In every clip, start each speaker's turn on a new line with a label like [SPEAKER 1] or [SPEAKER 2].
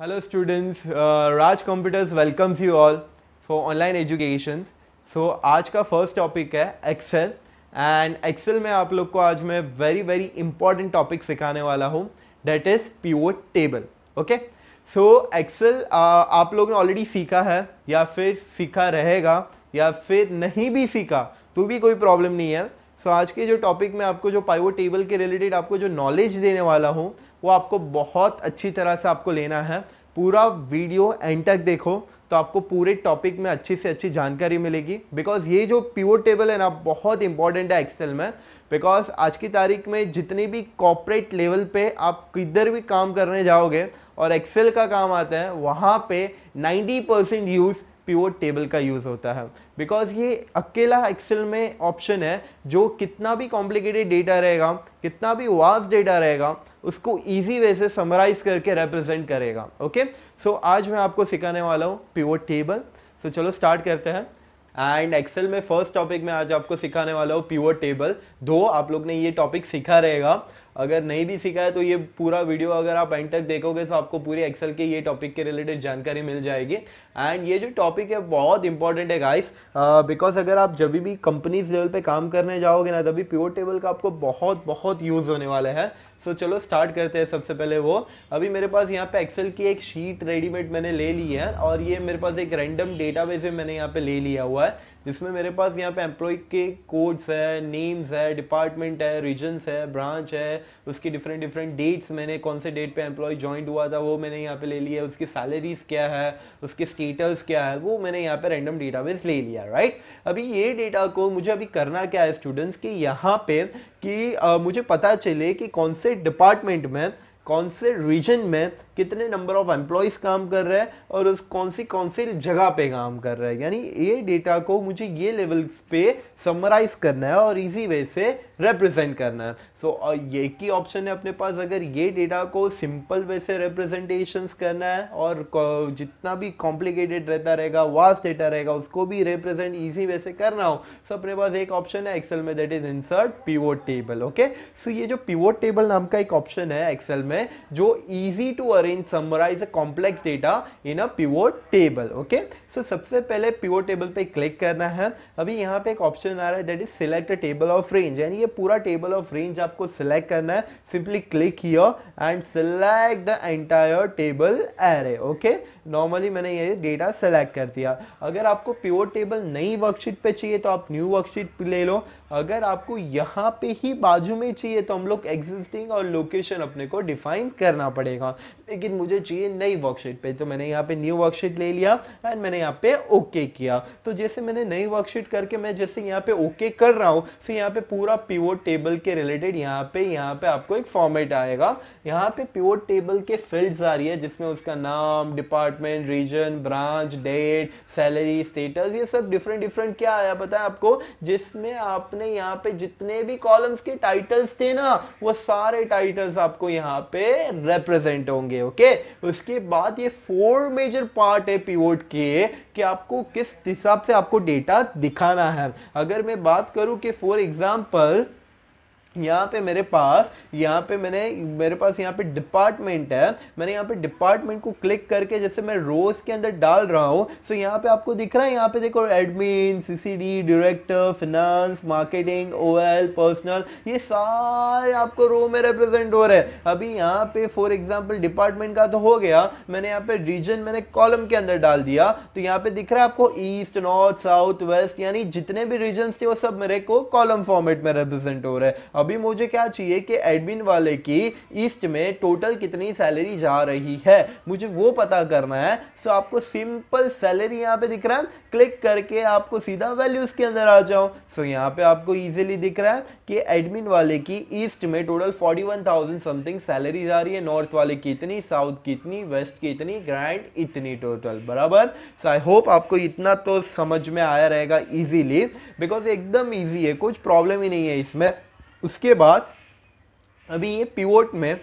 [SPEAKER 1] Hello students Raj computers welcomes you all for online education so आज का first topic है Excel and Excel में आप लोग को आज मैं वेरी वेरी इंपॉर्टेंट टॉपिक सिखाने वाला हूँ that is pivot table okay so Excel आप लोग ने ऑलरेडी सीखा है या फिर सीखा रहेगा या फिर नहीं भी सीखा तो भी कोई प्रॉब्लम नहीं है सो so, आज के जो टॉपिक में आपको जो पाइवो टेबल के रिलेटेड आपको जो नॉलेज देने वाला हूँ वो आपको बहुत अच्छी तरह से आपको लेना है पूरा वीडियो एंड तक देखो तो आपको पूरे टॉपिक में अच्छी से अच्छी जानकारी मिलेगी बिकॉज ये जो प्योर टेबल है ना बहुत इंपॉर्टेंट है एक्सेल में बिकॉज आज की तारीख में जितने भी कॉपरेट लेवल पे आप किधर भी काम करने जाओगे और एक्सेल का काम आता है वहाँ पे 90 परसेंट यूज़ पिवोट टेबल का यूज़ होता है बिकॉज ये अकेला एक्सेल में ऑप्शन है जो कितना भी कॉम्प्लिकेटेड डेटा रहेगा कितना भी वास्ट डेटा रहेगा उसको ईजी वे से समराइज करके रिप्रेजेंट करेगा ओके सो so, आज मैं आपको सिखाने वाला हूँ पिवोट टेबल सो so, चलो स्टार्ट करते हैं एंड एक्सेल में फर्स्ट टॉपिक में आज आपको सिखाने वाला हूँ प्योर टेबल दो आप लोग ने ये टॉपिक सीखा रहेगा अगर नहीं भी सीखा है तो ये पूरा वीडियो अगर आप एंड तक देखोगे तो आपको पूरे एक्सेल के ये टॉपिक के रिलेटेड जानकारी मिल जाएगी एंड ये जो टॉपिक है बहुत इंपॉर्टेंट है गाइस बिकॉज uh, अगर आप जब भी कंपनीज लेवल पे काम करने जाओगे ना तभी प्योर टेबल का आपको बहुत बहुत यूज़ होने वाला है सो चलो स्टार्ट करते हैं सबसे पहले वो अभी मेरे पास यहाँ पे एक्सेल की एक शीट रेडीमेड मैंने ले ली है और ये मेरे पास एक रैंडम डेटाबेस है मैंने यहाँ पे ले लिया हुआ है इसमें मेरे पास यहाँ पे एम्प्लॉय के कोड्स है नेम्स है डिपार्टमेंट है रीजन्स है ब्रांच है उसकी डिफरेंट डिफरेंट डेट्स मैंने कौन से डेट पे एम्प्लॉय ज्वाइंट हुआ था वो मैंने यहाँ पे ले लिया उसकी सैलरीज क्या है उसके स्टेटस क्या है वो मैंने यहाँ पे रैंडम डेटाबेस ले लिया राइट अभी ये डेटा को मुझे अभी करना क्या है स्टूडेंट्स कि यहाँ पे कि आ, मुझे पता चले कि कौन से डिपार्टमेंट में कौन से रीजन में कितने नंबर ऑफ एम्प्लॉयज़ काम कर रहे हैं और उस कौन सी कौन सी जगह पे काम कर रहे हैं यानी ये डेटा को मुझे ये लेवल्स पे समराइज़ करना है और इजी वे से रिप्रेजेंट करना है सो so, ये एक ही ऑप्शन है अपने पास अगर ये डेटा को सिंपल वे से रिप्रेजेंटेशन करना है और जितना भी कॉम्प्लिकेटेड रहता रहेगा वास्ट डेटा रहेगा उसको भी रिप्रेजेंट ईजी वे से करना हो सो तो so, अपने पास एक ऑप्शन है एक्सेल में that is insert pivot table okay so ये जो पीवोट टेबल नाम का एक ऑप्शन है एक्सेल में जो easy to arrange summarise a complex data in a pivot table okay so सबसे पहले पीवोट टेबल पे क्लिक करना है अभी यहाँ पे एक ऑप्शन आ रहा है that is select table of range यानी ये पूरा टेबल ऑफ रेंज आपको सिलेक्ट करना है simply click here and select the entire table array okay normally मैंने ये डेटा सेलेक्ट कर दिया अगर आपको प्योर टेबल नई वर्कशीट पे चाहिए तो आप न्यू वर्कशीट ले लो अगर आपको यहाँ पे ही बाजू में चाहिए तो हम लोग एग्जिस्टिंग और लोकेशन अपने को डिफाइन करना पड़ेगा लेकिन मुझे चाहिए नई वर्कशीट पे तो मैंने यहाँ पे न्यू वर्कशीट ले लिया एंड मैंने यहाँ पे ओके किया तो जैसे मैंने नई वर्कशीट करके मैं जैसे यहाँ पे ओके कर रहा हूँ सो यहाँ पे पूरा प्योर टेबल के रिलेटेड यहाँ पे यहाँ पे आपको एक फॉर्मेट आएगा यहाँ पे प्योर टेबल के फील्ड आ रही है जिसमें उसका नाम depart department region branch date salary status ये सब डिफरेंट डिफरेंट क्या आया पता है आपको जिसमें आपने यहाँ पे जितने भी कॉलम्स के टाइटल्स थे ना वो सारे टाइटल्स आपको यहाँ पे रिप्रेजेंट होंगे ओके उसके बाद ये फोर मेजर पार्ट है पिवोट के कि आपको किस हिसाब से आपको डेटा दिखाना है अगर मैं बात करूँ कि फॉर एग्जाम्पल यहाँ पे मेरे पास यहाँ पे मैंने मेरे पास यहाँ पे डिपार्टमेंट है मैंने यहाँ पे डिपार्टमेंट को क्लिक करके जैसे मैं रोज के अंदर डाल रहा हूँ सो यहाँ पे आपको दिख रहा है यहाँ पे देखो admin CCD director finance marketing OL personal ये सारे आपको रो में रिप्रेजेंट हो रहे हैं अभी यहाँ पे फॉर एग्जाम्पल डिपार्टमेंट का तो हो गया मैंने यहाँ पे रीजन मैंने कॉलम के अंदर डाल दिया तो यहाँ पे दिख रहा है आपको ईस्ट नॉर्थ साउथ वेस्ट यानी जितने भी रीजन थे वो सब मेरे को कॉलम फॉर्मेट में रिप्रेजेंट हो रहे हैं अब अभी मुझे क्या चाहिए कि एडमिन वाले की ईस्ट में टोटल कितनी सैलरी जा रही है मुझे वो पता करना है सो आपको सिंपल सैलरी यहाँ पे दिख रहा है क्लिक करके आपको सीधा वैल्यूज़ के अंदर आ जाओ सो यहाँ पे आपको ईजिली दिख रहा है कि एडमिन वाले की ईस्ट में टोटल फोर्टी समथिंग सैलरी जा रही है नॉर्थ वाले की इतनी साउथ की इतनी वेस्ट की इतनी ग्रैंड इतनी टोटल बराबर सो आई होप आपको इतना तो समझ में आया रहेगा इजीली बिकॉज एकदम इजी है कुछ प्रॉब्लम ही नहीं है इसमें उसके बाद अभी ये पिवोट में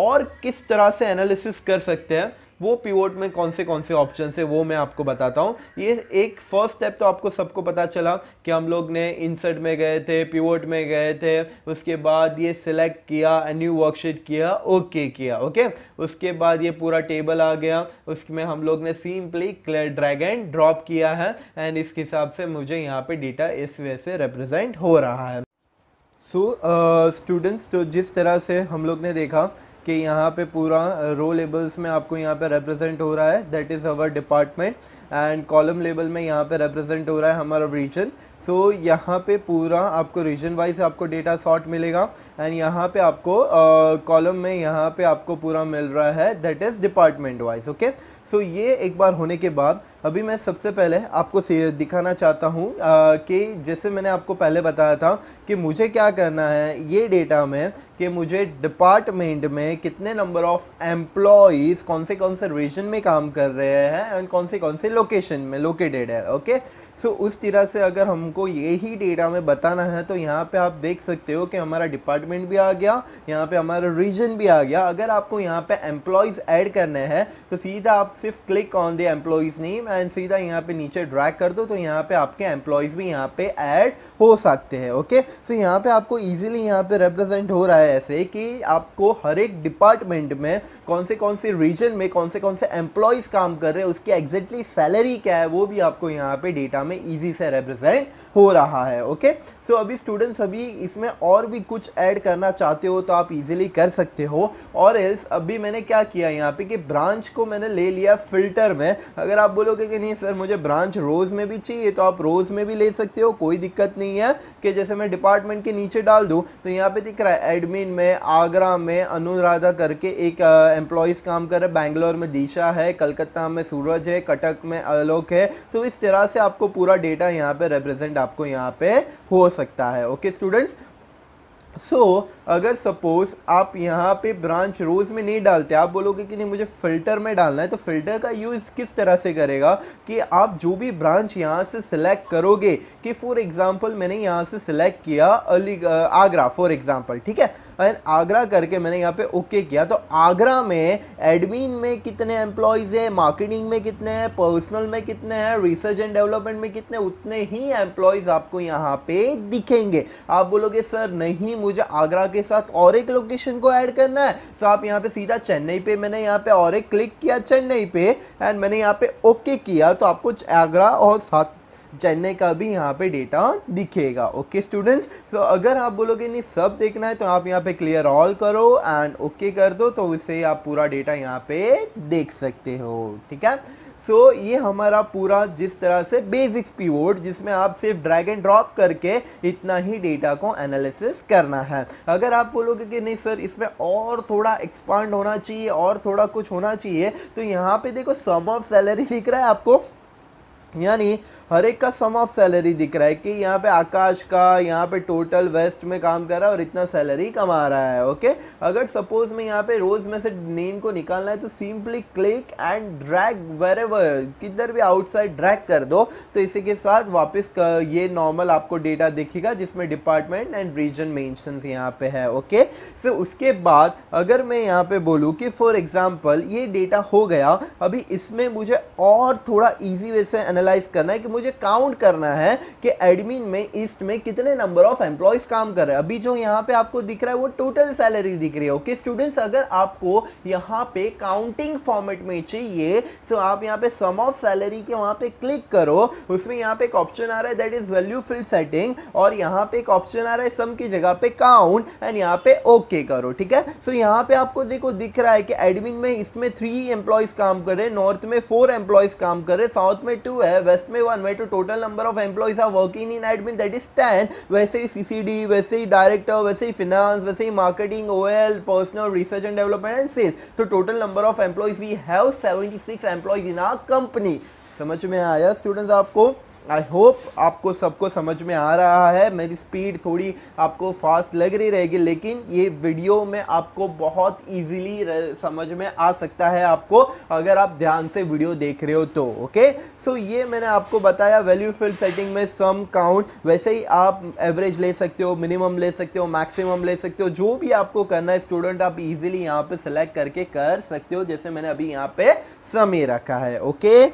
[SPEAKER 1] और किस तरह से एनालिसिस कर सकते हैं वो पिवोट में कौन से कौन से ऑप्शन है वो मैं आपको बताता हूँ ये एक फर्स्ट स्टेप तो आपको सबको पता चला कि हम लोग ने इंसर्ट में गए थे पिवोट में गए थे उसके बाद ये सिलेक्ट किया न्यू वर्कशीट किया ओके okay किया ओके okay? उसके बाद ये पूरा टेबल आ गया उसमें हम लोग ने simply clear drag and drop किया है एंड इसके हिसाब से मुझे यहाँ पर डेटा इस वजह से रिप्रजेंट हो रहा है सो स्टूडेंट्स uh, तो जिस तरह से हम लोग ने देखा कि यहाँ पे पूरा रो uh, लेबल्स में आपको यहाँ पे रिप्रेजेंट हो रहा है that is our department and column label में यहाँ पे रिप्रेजेंट हो रहा है हमारा रीजन सो so, यहाँ पे पूरा आपको रीजन वाइज आपको डेटा सॉर्ट मिलेगा एंड यहाँ पे आपको कॉलम uh, में यहाँ पे आपको पूरा मिल रहा है that is department wise okay so ये एक बार होने के बाद अभी मैं सबसे पहले आपको दिखाना चाहता हूँ कि जैसे मैंने आपको पहले बताया था कि मुझे क्या करना है ये डेटा में कि मुझे डिपार्टमेंट में कितने नंबर ऑफ़ एम्प्लॉज़ कौन से कौन से रीजन में काम कर रहे हैं एंड कौन से कौन से लोकेशन में लोकेटेड है ओके सो so, उस तरह से अगर हमको यही डेटा में बताना है तो यहाँ पे आप देख सकते हो कि हमारा डिपार्टमेंट भी आ गया यहाँ पे हमारा रीजन भी आ गया अगर आपको यहाँ पे एम्प्लॉयज़ ऐड करने हैं तो सीधा आप सिर्फ click on the employees name and सीधा यहाँ पे नीचे ड्रैग कर दो तो यहाँ पे आपके एम्प्लॉयज़ भी यहाँ पे ऐड हो सकते हैं ओके सो यहाँ पे आपको इजीली यहाँ पे रिप्रेजेंट हो रहा है ऐसे कि आपको हर एक डिपार्टमेंट में कौन से कौन से रीजन में कौन से कौन से एम्प्लॉयज़ काम कर रहे हैं उसकी एग्जैक्टली सैलरी क्या है वो भी आपको यहाँ पे डेटा में ईजी से रिप्रेजेंट हो रहा है ओके सो अभी स्टूडेंट्स अभी इसमें और भी कुछ ऐड करना चाहते हो तो आप इजीली कर सकते हो और एल्स अभी मैंने क्या किया यहाँ पे कि ब्रांच को मैंने ले लिया फिल्टर में अगर आप बोलोगे बोलोगे कि नहीं सर मुझे ब्रांच रोज़ में भी चाहिए तो आप रोज़ में भी ले सकते हो कोई दिक्कत नहीं है कि जैसे मैं डिपार्टमेंट के नीचे डाल दूँ तो यहाँ पे दिख रहा है एडमिन में आगरा में अनुराधा करके एक एम्प्लॉयज़ काम कर रहे है बैंगलोर में दिशा है कलकत्ता में सूरज है कटक में आलोक है तो इस तरह से आपको पूरा डेटा यहाँ पर रिप्रेजेंट आपको यहाँ पे हो सकता है ओके स्टूडेंट्स सो so, अगर सपोज़ आप यहाँ पे ब्रांच रोज़ में नहीं डालते आप बोलोगे कि नहीं मुझे फ़िल्टर में डालना है तो फ़िल्टर का यूज़ किस तरह से करेगा कि आप जो भी ब्रांच यहाँ से सिलेक्ट करोगे कि फॉर एग्ज़ाम्पल मैंने यहाँ से सिलेक्ट किया अली आगरा फॉर एग्ज़ाम्पल ठीक है एंड आगरा करके मैंने यहाँ पे ओके किया तो आगरा में एडमिन में कितने एम्प्लॉयज़ है मार्केटिंग में कितने हैं पर्सनल में कितने हैं रिसर्च एंड डेवलपमेंट में कितने उतने ही एम्प्लॉयज़ आपको यहाँ पर दिखेंगे आप बोलोगे सर नहीं मुझे आगरा के साथ और एक लोकेशन को ऐड करना है सो आप यहाँ पे सीधा चेन्नई पे मैंने यहाँ पे और एक क्लिक किया चेन्नई पे एंड मैंने यहाँ पे ओके किया तो आपको आगरा और साथ चेन्नई का भी यहाँ पे डेटा दिखेगा ओके स्टूडेंट्स सो अगर आप बोलोगे नहीं सब देखना है तो आप यहाँ पे क्लियर ऑल करो एंड ओके okay कर दो तो उससे आप पूरा डेटा यहाँ पे देख सकते हो ठीक है सो so, ये हमारा पूरा जिस तरह से बेसिक्स वोड जिसमें आप सिर्फ ड्रैग एंड ड्रॉप करके इतना ही डेटा को एनालिसिस करना है अगर आप बोलोगे कि नहीं सर इसमें और थोड़ा एक्सपांड होना चाहिए और थोड़ा कुछ होना चाहिए तो यहाँ पे देखो सम ऑफ सैलरी सीख रहा है आपको यानी हर एक का सम ऑफ सैलरी दिख रहा है कि यहाँ पे आकाश का यहाँ पे टोटल वेस्ट में काम कर रहा है और इतना सैलरी कमा रहा है ओके अगर सपोज मैं यहाँ पे रोज़ में से नेम को निकालना है तो simply click and drag where किधर भी आउटसाइड ड्रैग कर दो तो इसी के साथ वापस ये नॉर्मल आपको डेटा दिखेगा जिसमें डिपार्टमेंट एंड रीजन मेंशंस यहाँ पे है ओके सो उसके बाद अगर मैं यहाँ पे बोलूँ कि फॉर एग्ज़ाम्पल ये डेटा हो गया अभी इसमें मुझे और थोड़ा ईजी वे से एनालाइज करना है कि मुझे काउंट करना है कि एडमिन में ईस्ट में कितने नंबर ऑफ एम्प्लॉयज़ काम कर रहे हैं अभी जो यहाँ पे आपको दिख रहा है वो टोटल सैलरी दिख रही है ओके स्टूडेंट्स अगर आपको यहाँ पे काउंटिंग फॉर्मेट में चाहिए सो आप यहाँ पे सम ऑफ सैलरी के वहाँ पे क्लिक करो उसमें यहाँ पे एक ऑप्शन आ रहा है that is value field setting और यहाँ पे एक ऑप्शन आ रहा है सम की जगह पे काउंट एंड यहाँ पे ओके okay करो ठीक है सो so, यहाँ पे आपको देखो दिख रहा है कि एडमिन में इसमें थ्री एम्प्लॉयज़ काम कर रहे हैं नॉर्थ में फोर एम्प्लॉयज़ काम कर रहे हैं साउथ में टू है है वेस्ट में वन में two total number of employees are working in admin that is ten वैसे ही सीसीडी वैसे ही डायरेक्टर वैसे ही फिनांस वैसे ही marketing OL personal research and development and sales तो total number of employees we have seventy six employees in our company समझ में आया स्टूडेंट्स आपको आई होप आपको सबको समझ में आ रहा है मेरी स्पीड थोड़ी आपको फास्ट लग रही रहेगी लेकिन ये वीडियो में आपको बहुत इजीली समझ में आ सकता है आपको अगर आप ध्यान से वीडियो देख रहे हो तो ओके सो so, ये मैंने आपको बताया वैल्यू फील्ड सेटिंग में सम काउंट वैसे ही आप एवरेज ले सकते हो मिनिमम ले सकते हो मैक्सिमम ले सकते हो जो भी आपको करना है स्टूडेंट आप इजिली यहाँ पे सिलेक्ट करके कर सकते हो जैसे मैंने अभी यहाँ पे सम ही रखा है ओके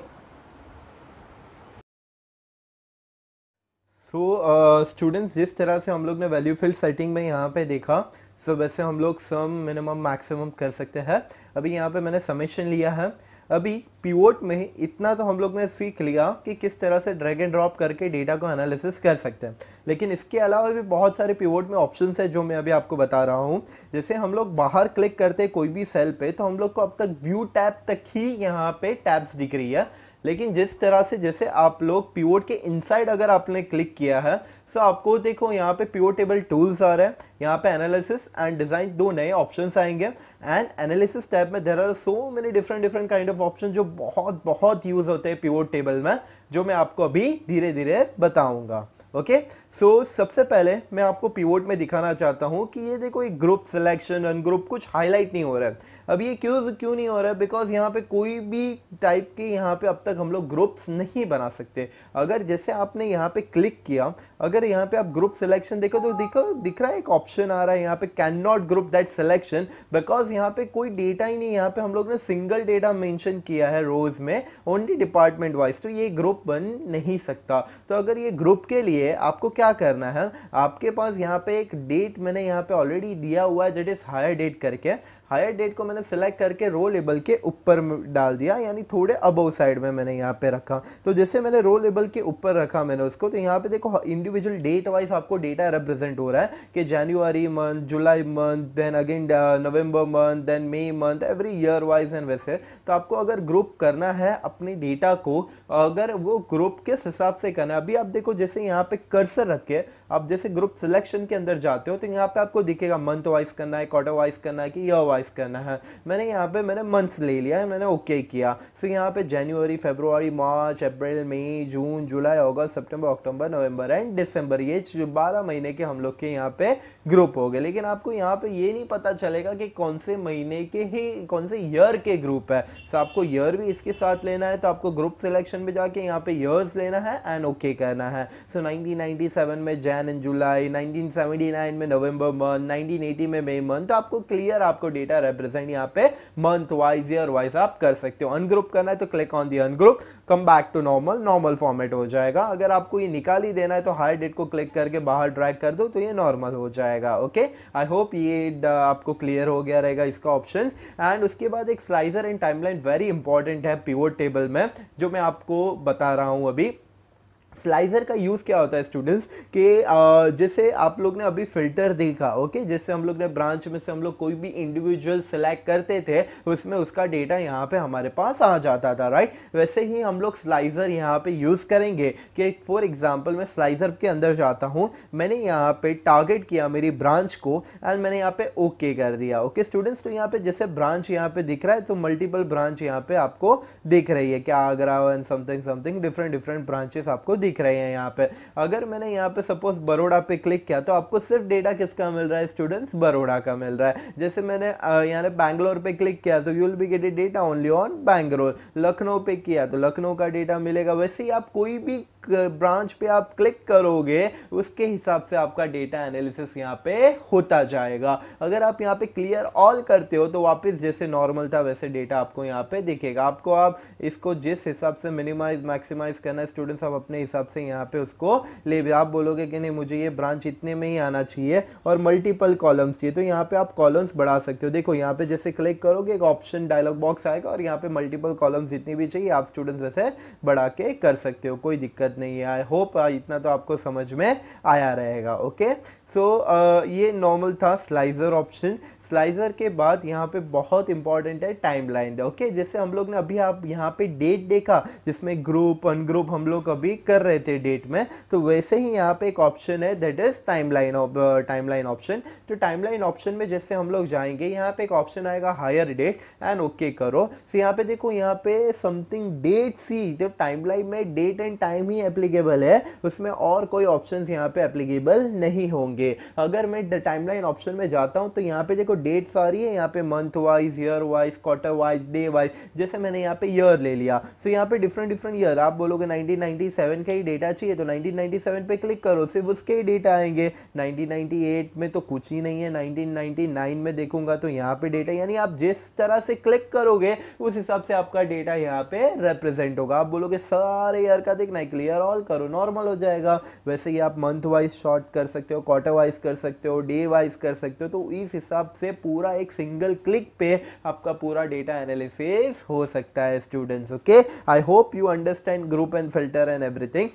[SPEAKER 1] सो स्टूडेंट्स uh, जिस तरह से हम लोग ने वैल्यू फील्ड सेटिंग में यहाँ पे देखा सो so, वैसे हम लोग सम मिनिमम मैक्सिमम कर सकते हैं अभी यहाँ पे मैंने समेशन लिया है अभी पीवोट में इतना तो हम लोग ने सीख लिया कि किस तरह से ड्रैग एंड ड्रॉप करके डेटा को एनालिसिस कर सकते हैं लेकिन इसके अलावा भी बहुत सारे पीवोट में ऑप्शन है जो मैं अभी आपको बता रहा हूँ जैसे हम लोग बाहर क्लिक करते कोई भी सेल पे तो हम लोग को अब तक व्यू टैब तक ही यहाँ पे टैब्स दिख रही है लेकिन जिस तरह से जैसे आप लोग पीओट के इनसाइड अगर आपने क्लिक किया है सो आपको देखो यहाँ पे टेबल टूल्स आ रहे हैं यहाँ पे एनालिसिस एंड डिज़ाइन दो नए ऑप्शंस आएंगे एंड एनालिसिस टैब में there are so many different different kind of option जो बहुत बहुत यूज़ होते हैं पिवोट टेबल में जो मैं आपको अभी धीरे धीरे बताऊँगा ओके okay? सो so, सबसे पहले मैं आपको पीवोट में दिखाना चाहता हूँ कि ये देखो एक ग्रुप सिलेक्शन अनग्रुप कुछ हाईलाइट नहीं हो रहा है अब ये क्यूज़ क्यों नहीं हो रहा है बिकॉज यहाँ पे कोई भी टाइप के यहाँ पे अब तक हम लोग ग्रुप्स नहीं बना सकते अगर जैसे आपने यहाँ पे क्लिक किया अगर यहाँ पे आप ग्रुप सिलेक्शन देखो तो देखो दिख रहा है एक ऑप्शन आ रहा है यहाँ पे can not group that selection because यहाँ पे कोई डेटा ही नहीं यहाँ पे हम लोग ने सिंगल डेटा मैंशन किया है रोज में ओनली डिपार्टमेंट वाइज तो ये ग्रुप बन नहीं सकता तो अगर ये ग्रुप के लिए आपको क्या करना है आपके पास यहाँ पे एक डेट मैंने यहाँ पे ऑलरेडी दिया हुआ है दैट इज़ हायर डेट करके हायर डेट को मैंने सिलेक्ट करके रो लेबल के ऊपर डाल दिया यानी थोड़े अबव साइड में मैंने यहाँ पे रखा तो जैसे मैंने रो लेबल के ऊपर रखा मैंने उसको तो यहाँ पे देखो इंडिविजुअल डेट वाइज आपको डेटा रिप्रेजेंट हो रहा है कि January month July month then again November month then May month every year wise and वैसे तो आपको अगर ग्रुप करना है अपने डेटा को अगर वो ग्रुप किस हिसाब से करना है अभी आप देखो जैसे यहाँ पे कर्सर रख के आप जैसे ग्रुप सिलेक्शन के अंदर जाते हो तो यहाँ पे आपको दिखेगा मंथ वाइज करना है क्वार्टर वाइज करना है कि ईयर वाइज चॉइस करना है मैंने यहाँ पे मैंने मंथ्स ले लिया है मैंने ओके okay किया फिर यहाँ पे जनवरी फेबरवरी मार्च अप्रैल मई जून जुलाई अगस्त सितंबर अक्टूबर नवंबर एंड दिसंबर ये बारह महीने के हम लोग के यहाँ पे ग्रुप हो गए लेकिन आपको यहाँ पे ये नहीं पता चलेगा कि कौन से महीने के ही कौन से ईयर के ग्रुप है सो आपको ईयर भी इसके साथ लेना है तो आपको ग्रुप सिलेक्शन में जाके यहाँ पे ईयर्स लेना है एंड ओके okay करना है सो नाइनटीन में जैन एंड जुलाई नाइनटीन में नवंबर मंथ 1980 में मई मंथ तो आपको क्लियर आपको डेट डेटा रिप्रेजेंट यहाँ पे मंथ वाइज ईयर वाइज आप कर सकते हो अनग्रुप करना है तो click on the ungroup come back to normal normal format हो जाएगा अगर आपको ये निकाल ही देना है तो हाई डेट को क्लिक करके बाहर ड्रैग कर दो तो ये नॉर्मल हो जाएगा ओके आई होप ये uh, आपको क्लियर हो गया रहेगा इसका ऑप्शन एंड उसके बाद एक slicer and timeline very important है पिवोट टेबल में जो मैं आपको बता रहा हूँ अभी स्लाइजर का यूज़ क्या होता है स्टूडेंट्स कि जैसे आप लोग ने अभी फिल्टर देखा ओके जैसे हम लोग ने ब्रांच में से हम लोग कोई भी इंडिविजुअल सेलेक्ट करते थे उसमें उसका डेटा यहाँ पे हमारे पास आ जाता था राइट वैसे ही हम लोग स्लाइजर यहाँ पे यूज़ करेंगे कि फॉर एग्जाम्पल मैं स्लाइजर के अंदर जाता हूँ मैंने यहाँ पर टारगेट किया मेरी ब्रांच को एंड मैंने यहाँ पर ओके कर दिया ओके स्टूडेंट्स तो यहाँ पर जैसे ब्रांच यहाँ पर दिख रहा है तो मल्टीपल ब्रांच यहाँ पर आपको दिख रही है क्या Agra and something something different different branches आपको दिख रहे हैं यहाँ पे अगर मैंने यहाँ पे सपोज बरोडा पे क्लिक किया तो आपको सिर्फ डेटा किसका मिल रहा है स्टूडेंट्स बरोडा का मिल रहा है जैसे मैंने यहाँ बैंगलोर पे क्लिक किया तो you will be getting data only on Bangalore Lucknow पे किया तो लखनऊ का डेटा मिलेगा वैसे ही आप कोई भी ब्रांच पे आप क्लिक करोगे उसके हिसाब से आपका डेटा एनालिसिस यहाँ पे होता जाएगा अगर आप यहाँ पे क्लियर ऑल करते हो तो वापस जैसे नॉर्मल था वैसे डेटा आपको यहाँ पे दिखेगा आपको आप इसको जिस हिसाब से मिनिमाइज मैक्सिमाइज करना है स्टूडेंट्स आप अपने हिसाब से यहाँ पे उसको ले आप बोलोगे कि नहीं मुझे ये ब्रांच इतने में ही आना चाहिए और मल्टीपल कॉलम्स चाहिए तो यहाँ पे आप कॉलम्स बढ़ा सकते हो देखो यहाँ पे जैसे क्लिक करोगे एक ऑप्शन डायलॉग बॉक्स आएगा और यहाँ पे मल्टीपल कॉलम्स जितनी भी चाहिए आप स्टूडेंट्स वैसे बढ़ा के कर सकते हो कोई दिक्कत नहीं है आई होप uh, इतना तो आपको समझ में आया रहेगा ओके सो so, uh, ये नॉर्मल था स्लाइजर ऑप्शन स्लाइजर के बाद यहाँ पे बहुत इंपॉर्टेंट है टाइम लाइन ओके जैसे हम लोग ने अभी आप यहाँ पे डेट देखा जिसमें ग्रुप अनग्रुप हम लोग अभी कर रहे थे डेट में तो वैसे ही यहाँ पे एक ऑप्शन है that is timeline timeline option तो टाइम लाइन ऑप्शन में जैसे हम लोग जाएंगे यहाँ पे एक ऑप्शन आएगा हायर डेट एंड ओके करो सो यहाँ पे देखो यहाँ पे समथिंग डेट सी जो टाइम लाइन में डेट एंड टाइम ही एप्लीकेबल है उसमें और कोई ऑप्शन यहाँ पे एप्लीकेबल नहीं होंगे अगर मैं टाइम लाइन ऑप्शन में जाता हूँ तो यहाँ पे देखो डेट्स आ रही है यहाँ पे month wise year wise quarter wise day wise जैसे मैंने यहाँ पे ईयर ले लिया सो so, यहाँ पे डिफरेंट डिफरेंट ईयर आप बोलोगे 1997 का ही डेटा चाहिए तो 1997 पे क्लिक करो सिर्फ उसके ही डेटा आएंगे 1998 में तो कुछ ही नहीं है 1999 में देखूंगा तो यहाँ पे डेटा यानी आप जिस तरह से क्लिक करोगे उस हिसाब से आपका डेटा यहाँ पे रिप्रेजेंट होगा आप बोलोगे सारे ईयर का देखना है क्लियर ऑल करो नॉर्मल हो जाएगा वैसे ही आप मंथ वाइज शॉर्ट कर सकते हो क्वार्टर वाइज कर सकते हो डे वाइज कर सकते हो तो इस हिसाब से से पूरा एक सिंगल क्लिक पे आपका पूरा डेटा एनालिसिस हो सकता है students okay I hope you understand group and filter and everything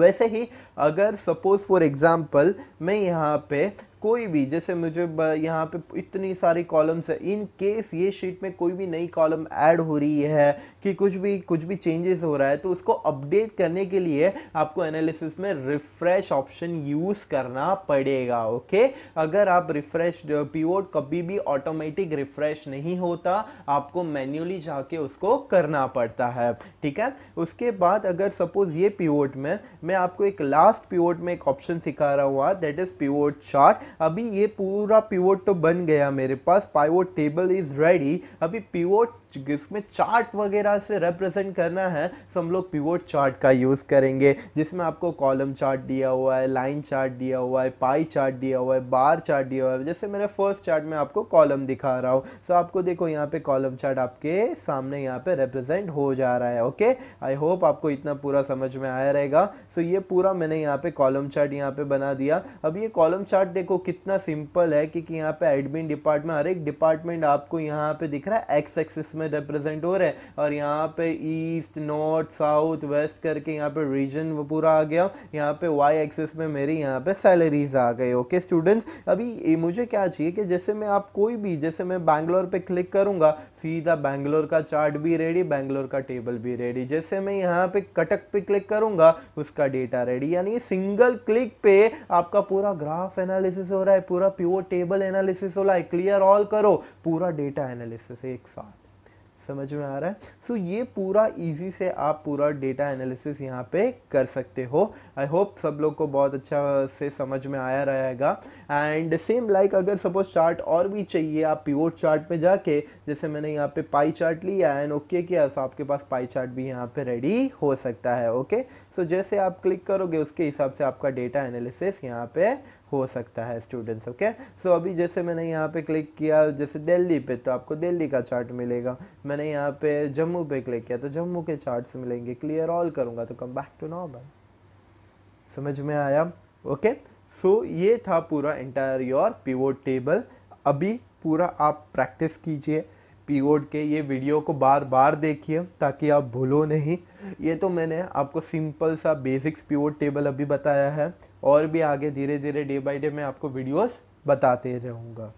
[SPEAKER 1] वैसे ही अगर सपोज़ फॉर एग्ज़ाम्पल मैं यहाँ पे कोई भी जैसे मुझे यहाँ पे इतनी सारी कॉलम्स है इन केस ये शीट में कोई भी नई कॉलम ऐड हो रही है कि कुछ भी कुछ भी चेंजेस हो रहा है तो उसको अपडेट करने के लिए आपको एनालिसिस में रिफ्रेश ऑप्शन यूज़ करना पड़ेगा ओके अगर आप रिफ्रेश पीवोट कभी भी ऑटोमेटिक रिफ्रेश नहीं होता आपको मैन्युअली जाके उसको करना पड़ता है ठीक है उसके बाद अगर सपोज ये पीवोट में मैं आपको एक लास्ट पीवोट में एक ऑप्शन सिखा रहा हूँ दैट इज़ पीवोट चार्ट अभी ये पूरा पिवोट तो बन गया मेरे पास पाइवोट टेबल इज़ रेडी अभी पिवोट जिसमें चार्ट वगैरह से रिप्रेजेंट करना है तो हम लोग पिवोट चार्ट का यूज़ करेंगे जिसमें आपको कॉलम चार्ट दिया हुआ है लाइन चार्ट दिया हुआ है पाई चार्ट दिया हुआ है बार चार्ट दिया हुआ है जैसे मेरे फर्स्ट चार्ट में आपको कॉलम दिखा रहा हूँ सो आपको देखो यहाँ पे कॉलम चार्ट आपके सामने यहाँ पे रिप्रेजेंट हो जा रहा है ओके आई होप आपको इतना पूरा समझ में आया रहेगा सो ये पूरा मैंने यहाँ पे कॉलम चार्ट यहाँ पे बना दिया अब ये कॉलम चार्ट देखो कितना सिंपल है कि, कि यहाँ पे एडमिन डिपार्टमेंट हर एक डिपार्टमेंट आपको यहाँ पे दिख रहा है एक्स एक्सिस में रिप्रेजेंट हो रहा है और यहाँ पे ईस्ट नॉर्थ साउथ वेस्ट करके यहाँ पे रीजन वो पूरा आ गया यहाँ पे वाई एक्सिस में मेरी यहाँ पे सैलरीज आ गई ओके स्टूडेंट्स अभी मुझे क्या चाहिए कि जैसे मैं आप कोई भी जैसे मैं बैंगलोर पर क्लिक करूँगा सीधा बैंगलोर का चार्ट भी रेडी बैंगलोर का टेबल भी रेडी जैसे मैं यहाँ पे कटक पे क्लिक करूँगा उसका डेटा रेडी यानी सिंगल क्लिक पे आपका पूरा ग्राफ एनालिसिस एनालिसिस हो रहा है पूरा प्योर टेबल एनालिसिस हो रहा है क्लियर ऑल करो पूरा डेटा एनालिसिस एक साथ समझ में आ रहा है सो so, ये पूरा इजी से आप पूरा डेटा एनालिसिस यहाँ पे कर सकते हो आई होप सब लोग को बहुत अच्छा से समझ में आया रहेगा एंड सेम लाइक अगर सपोज चार्ट और भी चाहिए आप पिवोट चार्ट पे जाके जैसे मैंने यहाँ पे पाई चार्ट लिया एंड ओके okay किया सो तो आपके पास पाई चार्ट भी यहाँ पे रेडी हो सकता है ओके okay? सो so, जैसे आप क्लिक करोगे उसके हिसाब से आपका डेटा एनालिसिस यहाँ पे हो सकता है स्टूडेंट्स ओके सो अभी जैसे मैंने यहाँ पे क्लिक किया जैसे दिल्ली पे तो आपको दिल्ली का चार्ट मिलेगा मैंने यहाँ पे जम्मू पे क्लिक किया तो जम्मू के चार्ट्स मिलेंगे क्लियर ऑल करूँगा तो कम बैक टू नॉर्मल समझ में आया ओके सो ये था पूरा इंटायर योर पिवोट टेबल अभी पूरा आप प्रैक्टिस कीजिए पीओड के ये वीडियो को बार बार देखिए ताकि आप भूलो नहीं ये तो मैंने आपको सिंपल सा बेसिक्स पीओड टेबल अभी बताया है और भी आगे धीरे धीरे डे बाई डे मैं आपको वीडियोस बताते रहूँगा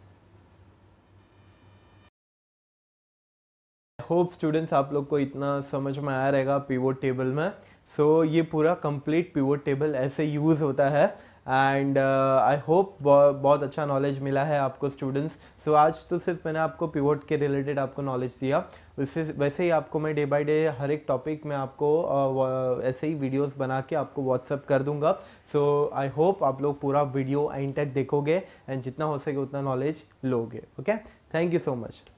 [SPEAKER 1] होप स्टूडेंट्स आप लोग को इतना समझ में आया रहेगा पीवोड टेबल में सो so, ये पूरा कंप्लीट पीवोट टेबल ऐसे यूज़ होता है एंड आई होप बहुत अच्छा नॉलेज मिला है आपको स्टूडेंट्स सो so, आज तो सिर्फ मैंने आपको पिवोट के रिलेटेड आपको नॉलेज दिया उससे वैसे ही आपको मैं डे बाय डे हर एक टॉपिक में आपको uh, ऐसे ही वीडियोस बना के आपको व्हाट्सअप कर दूंगा सो आई होप आप लोग पूरा वीडियो एंड तक देखोगे एंड जितना हो सके उतना नॉलेज लोगे okay thank you so much